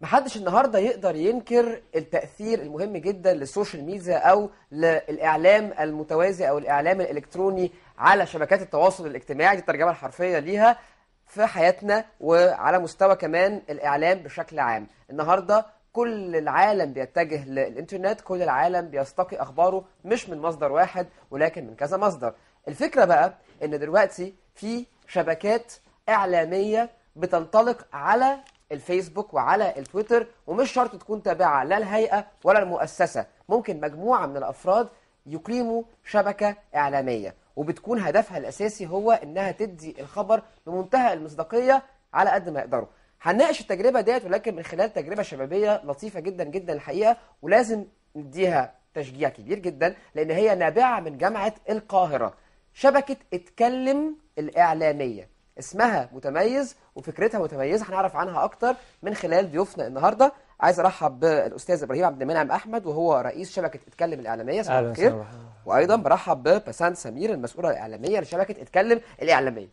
محدش النهاردة يقدر ينكر التأثير المهم جدا للسوشيال ميديا أو للإعلام المتوازي أو الإعلام الإلكتروني على شبكات التواصل الاجتماعي دي الترجمة الحرفية ليها في حياتنا وعلى مستوى كمان الإعلام بشكل عام النهاردة كل العالم بيتجه للإنترنت كل العالم بيستقي أخباره مش من مصدر واحد ولكن من كذا مصدر الفكرة بقى إن دلوقتي في شبكات إعلامية بتنطلق على الفيسبوك وعلى التويتر ومش شرط تكون تابعة لا الهيئة ولا المؤسسة ممكن مجموعة من الأفراد يقيموا شبكة إعلامية وبتكون هدفها الأساسي هو إنها تدي الخبر بمنتهى المصداقية على قد ما يقدروا هنناقش التجربة ديت ولكن من خلال تجربة شبابية لطيفة جدا جدا الحقيقة ولازم نديها تشجيع كبير جدا لأن هي نابعة من جامعة القاهرة شبكة اتكلم الإعلامية اسمها متميز وفكرتها متميزة هنعرف عنها أكتر من خلال ضيوفنا النهاردة عايز أرحب بالأستاذ إبراهيم عبد المنعم أحمد وهو رئيس شبكة اتكلم الإعلامية صباح الخير وأيضا برحب ببسان سمير المسؤولة الإعلامية لشبكة اتكلم الإعلامية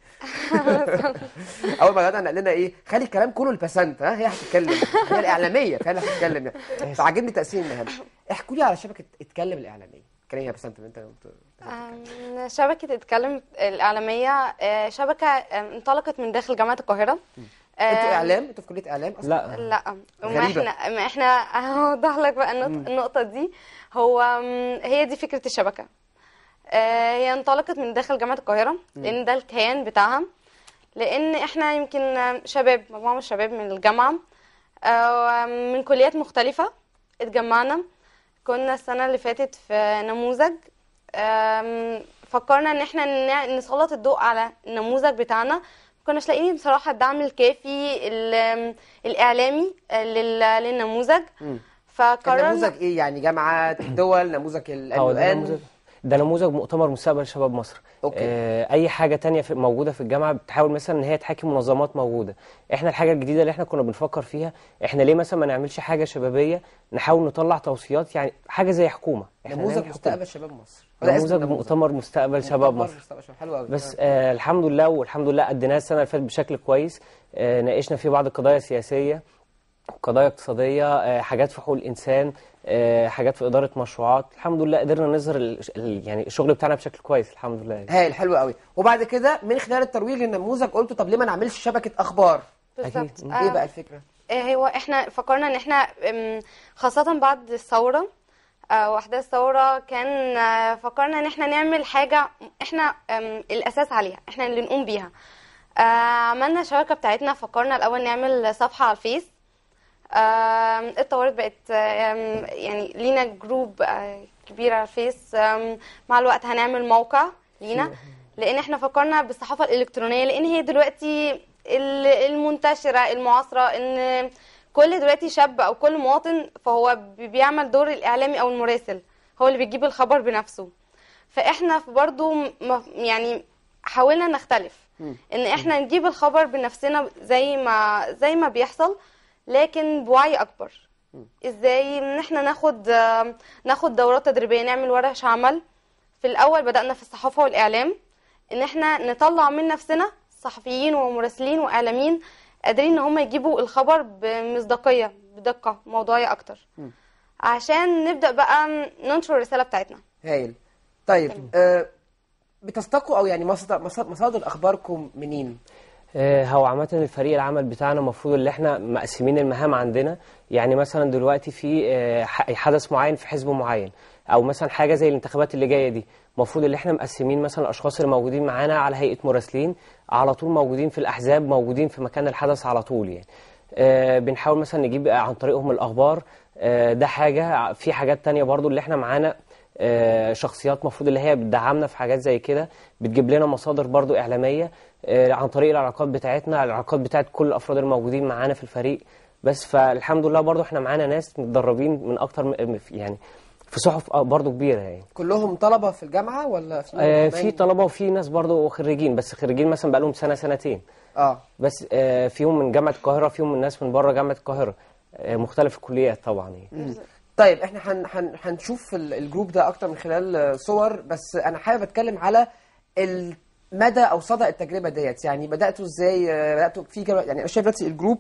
أول ما بدأنا قال لنا إيه خلي الكلام كله ها هي هتتكلم هي الإعلامية فعلا هتتكلم فعجبني تقسيم المهام احكوا لي على شبكة اتكلم الإعلامية كلمني بس انت انت شبكه اتكلم الاعلاميه آه، شبكه آه، انطلقت من داخل جامعه القاهره آه، انتوا اعلام انتوا في كليه اعلام اصلا لا لا ما احنا ما احنا هوضح لك بقى النقطه دي هو هي دي فكره الشبكه هي انطلقت من داخل جامعه القاهره لان ده الكيان بتاعها لان احنا يمكن شباب مجموعه من الشباب من الجامعه من كليات مختلفه اتجمعنا كنا السنة اللي فاتت في نموذج فكرنا ان احنا نسلط الضوء على النموذج بتاعنا كناش لاقيين بصراحه الدعم الكافي الاعلامي آه، للنموذج فقررنا نموذج ايه يعني جامعه دول نموذج الأنوان ده نموذج مؤتمر مستقبل شباب مصر أوكي. آه، اي حاجه تانية موجوده في الجامعه بتحاول مثلا ان هي تحاكي منظمات موجوده احنا الحاجه الجديده اللي احنا كنا بنفكر فيها احنا ليه مثلا ما نعملش حاجه شبابيه نحاول نطلع توصيات يعني حاجه زي حكومه نموذج مستقبل شباب مصر نموذج مؤتمر مستقبل شباب مصر حلو قوي بس آه الحمد لله والحمد لله اديناه السنه اللي فاتت بشكل كويس آه ناقشنا فيه بعض القضايا السياسيه قضايا اقتصادية آه، حاجات في حقوق الإنسان آه، حاجات في إدارة مشروعات الحمد لله قدرنا نظهر يعني الشغل بتاعنا بشكل كويس الحمد لله هايل حلو قوي وبعد كده من خلال الترويج للنموذج قلت طب ليه ما نعملش شبكة أخبار بالظبط آه، إيه بقى الفكرة؟ إيه، هو احنا فكرنا ان احنا خاصة بعد الثورة واحداث الثورة كان فكرنا ان احنا نعمل حاجة احنا الاساس عليها احنا اللي نقوم بيها عملنا شبكة بتاعتنا فكرنا الاول نعمل صفحة على الفيس اتطورت بقت يعني لينا جروب آه، كبيره على الفيس مع الوقت هنعمل موقع لينا لان احنا فكرنا بالصحافه الالكترونيه لان هي دلوقتي المنتشره المعاصره ان كل دلوقتي شاب او كل مواطن فهو بيعمل دور الاعلامي او المراسل هو اللي بيجيب الخبر بنفسه فاحنا برضو يعني حاولنا نختلف ان احنا نجيب الخبر بنفسنا زي ما زي ما بيحصل لكن بوعي اكبر ازاي ان احنا ناخد ناخد دورات تدريبيه نعمل ورش عمل في الاول بدانا في الصحافه والاعلام ان احنا نطلع من نفسنا صحفيين ومراسلين واعلاميين قادرين ان هم يجيبوا الخبر بمصداقيه بدقه موضوعيه اكتر عشان نبدا بقى ننشر الرساله بتاعتنا هايل طيب آه بتستقوا او يعني مصادر مصادر اخباركم منين آه، هو عامة الفريق العمل بتاعنا المفروض اللي احنا مقسمين المهام عندنا يعني مثلا دلوقتي في آه، حدث معين في حزب معين او مثلا حاجة زي الانتخابات اللي جاية دي المفروض اللي احنا مقسمين مثلا الاشخاص اللي موجودين معانا على هيئة مراسلين على طول موجودين في الاحزاب موجودين في مكان الحدث على طول يعني آه، بنحاول مثلا نجيب عن طريقهم الاخبار ده حاجة في حاجات تانية برضو اللي احنا معانا آه، شخصيات المفروض اللي هي بتدعمنا في حاجات زي كده بتجيب لنا مصادر برضو إعلامية آه، عن طريق العلاقات بتاعتنا العلاقات بتاعت كل الأفراد الموجودين معانا في الفريق بس فالحمد لله برضو احنا معانا ناس متدربين من أكتر يعني في صحف آه، برضه كبيره يعني كلهم طلبه في الجامعه ولا في في طلبه وفي ناس برضه خريجين بس خريجين مثلا بقى لهم سنه سنتين اه بس فيهم من جامعه القاهره فيهم من ناس من بره جامعه القاهره مختلف الكليات طبعا يعني طيب احنا هن هن هنشوف الجروب ده اكتر من خلال صور بس انا حابب اتكلم على مدى او صدى التجربه ديت يعني بداتوا ازاي آه، بداتوا في يعني انا شايف دلوقتي الجروب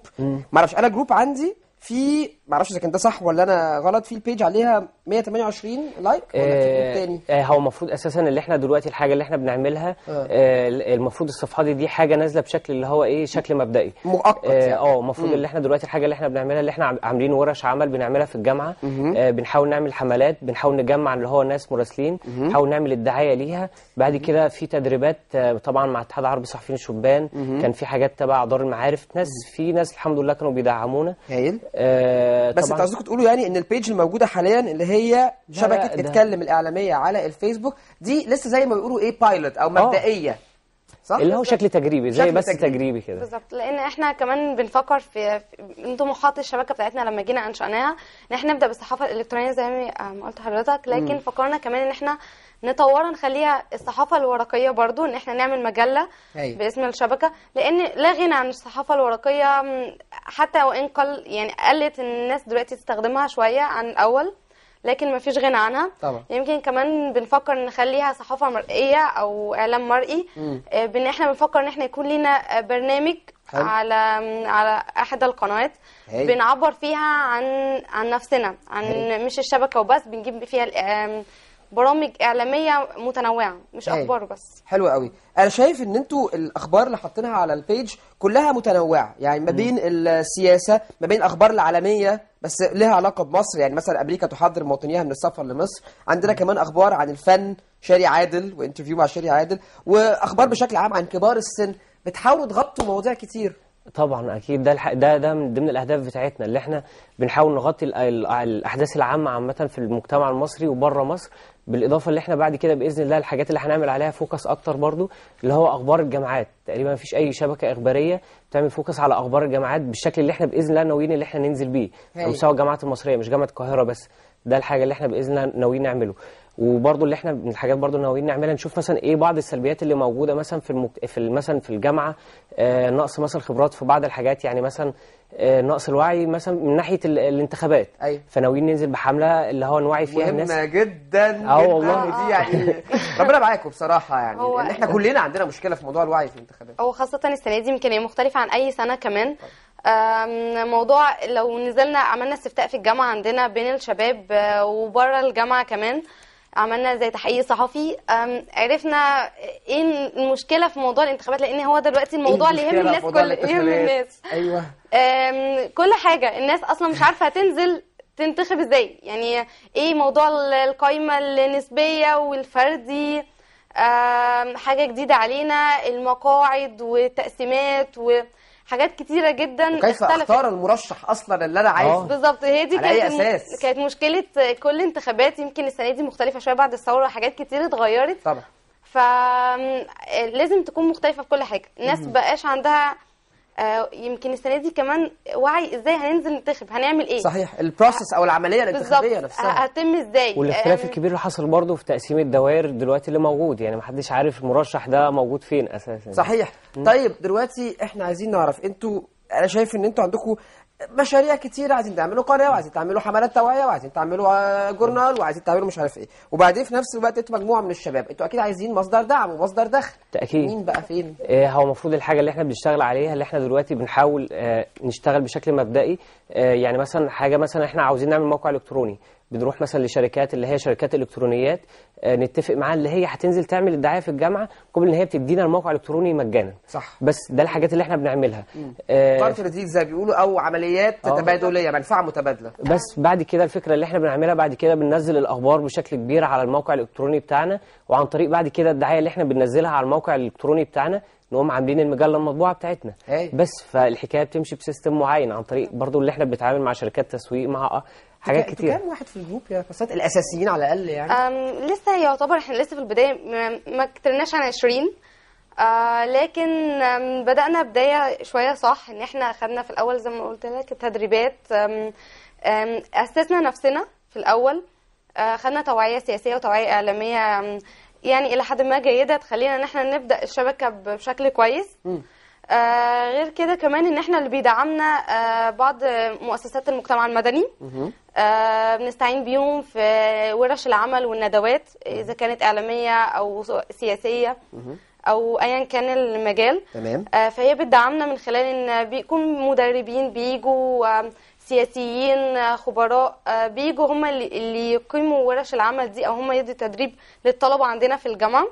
معرفش انا جروب عندي في معرفش اذا كان ده صح ولا انا غلط في البيج عليها 128 لايك ولا آه، في تاني آه، هو المفروض اساسا اللي احنا دلوقتي الحاجه اللي احنا بنعملها آه. آه، المفروض الصفحه دي دي حاجه نازله بشكل اللي هو ايه شكل مبدئي مؤقت اه يعني. المفروض اللي احنا دلوقتي الحاجه اللي احنا بنعملها اللي احنا عاملين ورش عمل بنعملها في الجامعه آه بنحاول نعمل حملات بنحاول نجمع اللي هو ناس مراسلين نحاول نعمل الدعايه ليها بعد كده في تدريبات طبعا مع الاتحاد العربي صحفيين الشبان كان في حاجات تبع دار المعارف ناس في ناس الحمد لله كانوا بيدعمونا هايل آه آه بس انت قصدك تقولوا يعني ان البيج الموجوده حاليا اللي هي شبكه اتكلم الاعلاميه على الفيسبوك دي لسه زي ما بيقولوا ايه بايلوت او آه. مبدئيه صح اللي هو شكل تجريبي زي شكل بس تجريبي, تجريبي كده بالظبط لان احنا كمان بنفكر في طموحات الشبكه بتاعتنا لما جينا انشاناها ان احنا نبدا بالصحافه الالكترونيه زي ما آه، قلت حضرتك لكن فكرنا كمان ان احنا نطورها نخليها الصحافه الورقيه برضو ان احنا نعمل مجله أيوة. باسم الشبكه لان لا غنى عن الصحافه الورقيه حتى وان قل يعني قلت الناس دلوقتي تستخدمها شويه عن الاول لكن ما فيش غنى عنها طبعا. يمكن كمان بنفكر نخليها صحافه مرئيه او اعلام مرئي آه، بان احنا بنفكر ان احنا يكون لنا برنامج حل. على على احدى القنوات هي. بنعبر فيها عن عن نفسنا عن هي. مش الشبكه وبس بنجيب فيها برامج اعلاميه متنوعه مش هي. اخبار بس حلو قوي انا شايف ان انتوا الاخبار اللي حاطينها على البيج كلها متنوعه يعني ما بين السياسه ما بين اخبار العالميه بس لها علاقه بمصر يعني مثلا امريكا تحضر مواطنيها من السفر لمصر عندنا كمان اخبار عن الفن شاري عادل وانترفيو مع شاري عادل واخبار بشكل عام عن كبار السن بتحاولوا تغطوا مواضيع كتير طبعا اكيد ده الح... ده ده من ضمن الاهداف بتاعتنا اللي احنا بنحاول نغطي الاحداث العامه عامه في المجتمع المصري وبره مصر بالاضافه اللي احنا بعد كده باذن الله الحاجات اللي هنعمل عليها فوكس اكتر برضو اللي هو اخبار الجامعات تقريبا ما فيش اي شبكه اخباريه بتعمل فوكس على اخبار الجامعات بالشكل اللي احنا باذن الله ناويين اللي احنا ننزل بيه على مستوى أيوة. الجامعات المصريه مش جامعه القاهره بس ده الحاجه اللي احنا باذن الله ناويين نعمله وبرضو اللي احنا من الحاجات برضو ناويين نعملها نشوف مثلا ايه بعض السلبيات اللي موجوده مثلا في المك... في مثلا في الجامعه آه نقص مثلا خبرات في بعض الحاجات يعني مثلا آه، نقص الوعي مثلا من ناحيه الانتخابات أيوة. فناويين ننزل بحمله اللي هو نوعي فيها الناس مهمه جدا اه والله دي يعني ربنا معاكم بصراحه يعني هو يعني احنا كلنا عندنا مشكله في موضوع الوعي في الانتخابات هو خاصه السنه دي يمكن هي مختلفه عن اي سنه كمان موضوع لو نزلنا عملنا استفتاء في الجامعه عندنا بين الشباب آه، وبره الجامعه كمان عملنا زي تحقيق صحفي عرفنا ايه المشكله في موضوع الانتخابات لان هو دلوقتي إيه الموضوع اللي يهم الناس كل يهم الناس ايوه كل حاجه الناس اصلا مش عارفه هتنزل تنتخب ازاي يعني ايه موضوع القائمه النسبيه والفردي حاجه جديده علينا المقاعد والتقسيمات و... حاجات كتيره جدا كيف اختار المرشح اصلا اللي انا عايزه آه. بالظبط هي دي كانت كانت مشكله كل انتخابات يمكن السنه دي مختلفه شويه بعد الثوره حاجات كتير اتغيرت طبعا فلازم تكون مختلفه في كل حاجه الناس بقاش عندها آه، يمكن السنه دي كمان وعي ازاي هننزل ننتخب هنعمل ايه صحيح البروسس او العمليه الانتخابيه نفسها هتم ازاي آه، والاختلاف آه، الكبير اللي حصل برضه في تقسيم الدوائر دلوقتي اللي موجود يعني محدش عارف المرشح ده موجود فين اساسا صحيح م? طيب دلوقتي احنا عايزين نعرف انتوا انا شايف ان انتوا عندكم مشاريع كتير عايزين تعملوا قناه وعايزين تعملوا حملات توعيه وعايزين تعملوا آه، جورنال وعايزين تعملوا مش عارف ايه وبعدين في نفس الوقت انتوا مجموعه من الشباب انتوا اكيد عايزين مصدر دعم ومصدر دخل تاكيد مين بقى فين إيه هو المفروض الحاجه اللي احنا بنشتغل عليها اللي احنا دلوقتي بنحاول آه نشتغل بشكل مبدئي آه يعني مثلا حاجه مثلا احنا عاوزين نعمل موقع الكتروني بنروح مثلا لشركات اللي هي شركات الكترونيات آه، نتفق معاها اللي هي هتنزل تعمل الدعايه في الجامعه قبل ان هي بتدينا الموقع الالكتروني مجانا صح بس ده الحاجات اللي احنا بنعملها طرف آه زي بيقولوا او عمليات آه تبادليه منفعه متبادله بس بعد كده الفكره اللي احنا بنعملها بعد كده بننزل الاخبار بشكل كبير على الموقع الالكتروني بتاعنا وعن طريق بعد كده الدعايه اللي احنا بننزلها على الموقع الالكتروني بتاعنا نقوم عاملين المجله المطبوعه بتاعتنا هي. بس فالحكايه بتمشي بسيستم معين عن طريق برضو اللي احنا بنتعامل مع شركات تسويق مع آه، حاجات كتير كام واحد في الجروب يا بسات الاساسيين على الاقل يعني لسه يعتبر احنا لسه في البدايه ما كترناش عن 20 آه لكن بدأنا بداية شوية صح ان احنا خدنا في الاول زي ما قلت لك التدريبات اسسنا نفسنا في الاول آه خدنا توعية سياسية وتوعية اعلامية يعني الى حد ما جيدة تخلينا ان احنا نبدأ الشبكة بشكل كويس م. آه، غير كده كمان ان احنا اللي بيدعمنا آه، بعض مؤسسات المجتمع المدني آه، بنستعين بيهم في ورش العمل والندوات اذا كانت اعلاميه او سياسيه او ايا كان المجال تمام فهي بتدعمنا من خلال ان بيكون مدربين بيجوا سياسيين خبراء بيجوا هم اللي يقيموا ورش العمل دي او هم يدوا تدريب للطلبه عندنا في الجامعه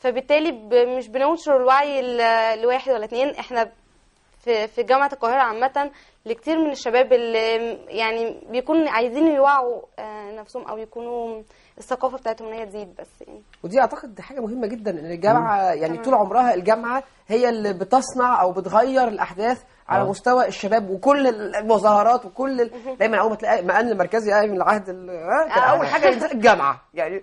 فبالتالي مش بننشر الوعي لواحد ولا اتنين احنا في في جامعه القاهره عامه لكتير من الشباب اللي يعني بيكون عايزين يوعوا آه، نفسهم او يكونوا الثقافه بتاعتهم ان هي تزيد بس يعني ودي اعتقد حاجه مهمه جدا ان الجامعه يعني طول عمرها الجامعه هي اللي بتصنع او بتغير الاحداث على آه. مستوى الشباب وكل المظاهرات وكل ال... دايما اول ما تلاقي ما المركزي قايم العهد ال... آه كان اول حاجه ينزل الجامعه يعني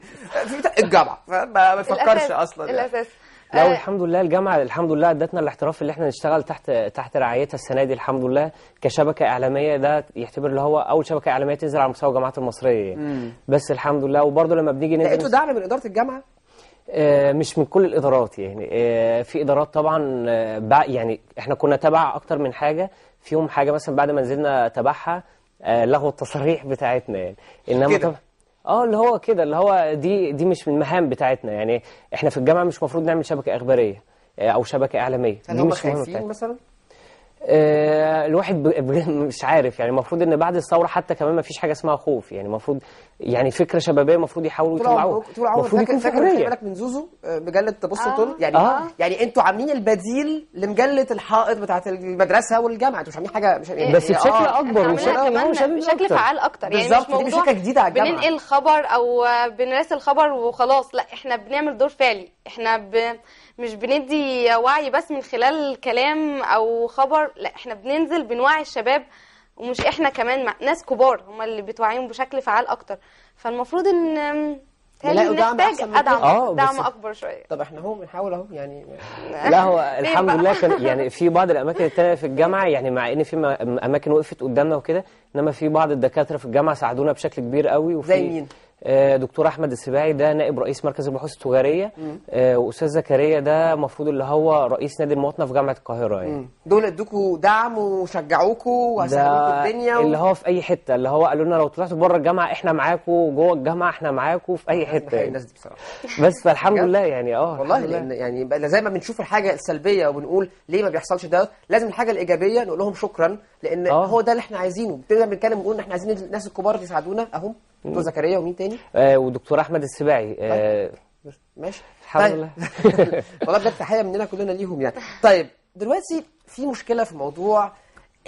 في الجامعه فما بفكرش اصلا يعني. الاساس لا آه. الحمد لله الجامعه الحمد لله ادتنا الاحتراف اللي احنا نشتغل تحت تحت رعايتها السنه دي الحمد لله كشبكه اعلاميه ده يعتبر اللي هو اول شبكه اعلاميه تنزل على مستوى الجامعات المصريه يعني. بس الحمد لله وبرده لما بنيجي ننزل لقيتوا دعم من اداره الجامعه آه، مش من كل الادارات يعني آه، في ادارات طبعا آه، يعني احنا كنا تبع اكتر من حاجه فيهم حاجه مثلا بعد ما نزلنا تبعها لغوا التصاريح بتاعتنا يعني انما طبعا اه اللي هو كده اللي هو دي دي مش من المهام بتاعتنا يعني احنا في الجامعه مش المفروض نعمل شبكه اخباريه او شبكه اعلاميه دي مش مهمه مثلا آه، الواحد مش عارف يعني المفروض ان بعد الثوره حتى كمان ما فيش حاجه اسمها خوف يعني المفروض يعني فكره شبابيه المفروض يحاولوا يطلعوها طول عمرك فاكر فاكر بالك من زوزو مجله بص آه. طول آه. يعني آه. يعني انتوا عاملين البديل لمجله الحائط بتاعه المدرسه والجامعه انتوا مش عاملين حاجه مش إيه بس بشكل آه. اكبر وشكل بشكل فعال اكتر يعني مش موضوع مش جديده على الجامعه بننقل خبر او بنراسل الخبر وخلاص لا احنا بنعمل دور فعلي احنا ب... مش بندي وعي بس من خلال كلام او خبر لا احنا بننزل بنوعي الشباب ومش احنا كمان مع ناس كبار هم اللي بتوعيهم بشكل فعال اكتر فالمفروض ان تهيألي نحتاج ادعم آه دعم اكبر شويه طب احنا هو بنحاول اهو يعني لا هو الحمد لله كان يعني في بعض الاماكن التانية في الجامعه يعني مع ان في اماكن وقفت قدامنا وكده انما في بعض الدكاتره في الجامعه ساعدونا بشكل كبير قوي وفي زي مين؟ آه، دكتور احمد السباعي ده نائب رئيس مركز البحوث التجاريه آه، واستاذ زكريا ده المفروض اللي هو رئيس نادي المواطنه في جامعه القاهره يعني دول ادوكوا دعم وشجعوكوا وسهلوكوا الدنيا و... اللي هو في اي حته اللي هو قالوا لنا لو طلعتوا بره الجامعه احنا معاكوا جوه الجامعه احنا معاكوا في اي حته يعني. الناس دي بصراحه بس فالحمد لله يعني اه والله لان يعني زي ما بنشوف الحاجه السلبيه وبنقول ليه ما بيحصلش ده لازم الحاجه الايجابيه نقول لهم شكرا لان أوه. هو ده اللي احنا عايزينه بنتكلم بنقول احنا عايزين الناس الكبار يساعدونا اهم دكتور زكريا ومين تاني؟ آه ودكتور احمد السباعي آه طيب. ماشي الحمد طيب. لله والله بجد تحيه مننا كلنا ليهم يعني طيب دلوقتي في مشكله في موضوع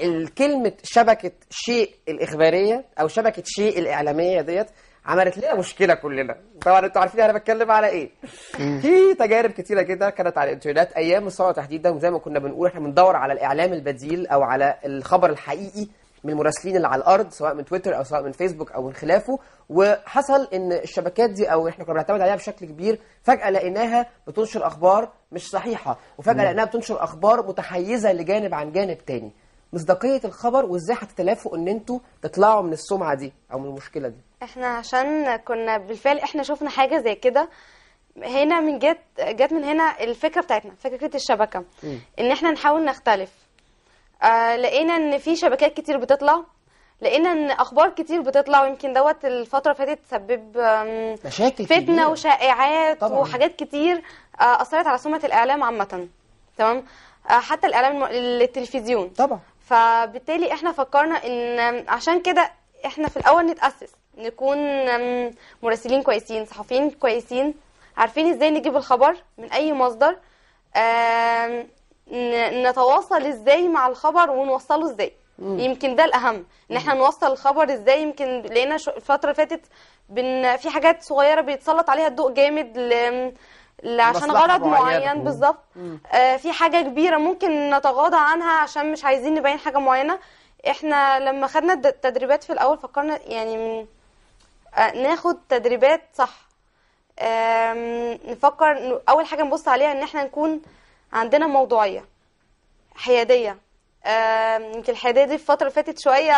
الكلمه شبكه شيء الاخباريه او شبكه شيء الاعلاميه ديت عملت لنا مشكله كلنا طبعا انتوا عارفين انا بتكلم على ايه في تجارب كتيره كده كانت على الانترنت ايام الثوره تحديدا وزي ما كنا بنقول احنا بندور على الاعلام البديل او على الخبر الحقيقي من المراسلين اللي على الارض سواء من تويتر او سواء من فيسبوك او من خلافه وحصل ان الشبكات دي او احنا كنا بنعتمد عليها بشكل كبير فجاه لقيناها بتنشر اخبار مش صحيحه وفجاه لقيناها بتنشر اخبار متحيزه لجانب عن جانب تاني مصداقيه الخبر وازاي هتتلافوا ان انتوا تطلعوا من السمعه دي او من المشكله دي احنا عشان كنا بالفعل احنا شفنا حاجه زي كده هنا من جت جت من هنا الفكره بتاعتنا فكره الشبكه م. ان احنا نحاول نختلف آه، لقينا ان في شبكات كتير بتطلع لقينا ان اخبار كتير بتطلع ويمكن دوت الفتره اللي فاتت تسبب مشاكل فتنه كبيرة. وشائعات طبعا. وحاجات كتير آه، اثرت على سمعه الاعلام عامه تمام آه، حتى الاعلام التلفزيون طبعا فبالتالي احنا فكرنا ان عشان كده احنا في الاول نتاسس نكون مراسلين كويسين صحفيين كويسين عارفين ازاي نجيب الخبر من اي مصدر نتواصل ازاي مع الخبر ونوصله ازاي مم. يمكن ده الاهم ان احنا نوصل الخبر ازاي يمكن لقينا الفتره فاتت بن في حاجات صغيره بيتسلط عليها الضوء جامد ل... عشان غرض معين, بالظبط آه في حاجه كبيره ممكن نتغاضى عنها عشان مش عايزين نبين حاجه معينه احنا لما خدنا التدريبات في الاول فكرنا يعني آه ناخد تدريبات صح آه نفكر اول حاجه نبص عليها ان احنا نكون آه عندنا موضوعيه حياديه يمكن الحياديه دي الفتره اللي فاتت شويه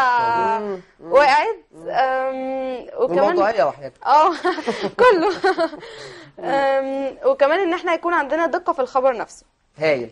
وقعت وكمان موضوعيه وحياتك اه كله وكمان ان احنا يكون عندنا دقه في الخبر نفسه هايل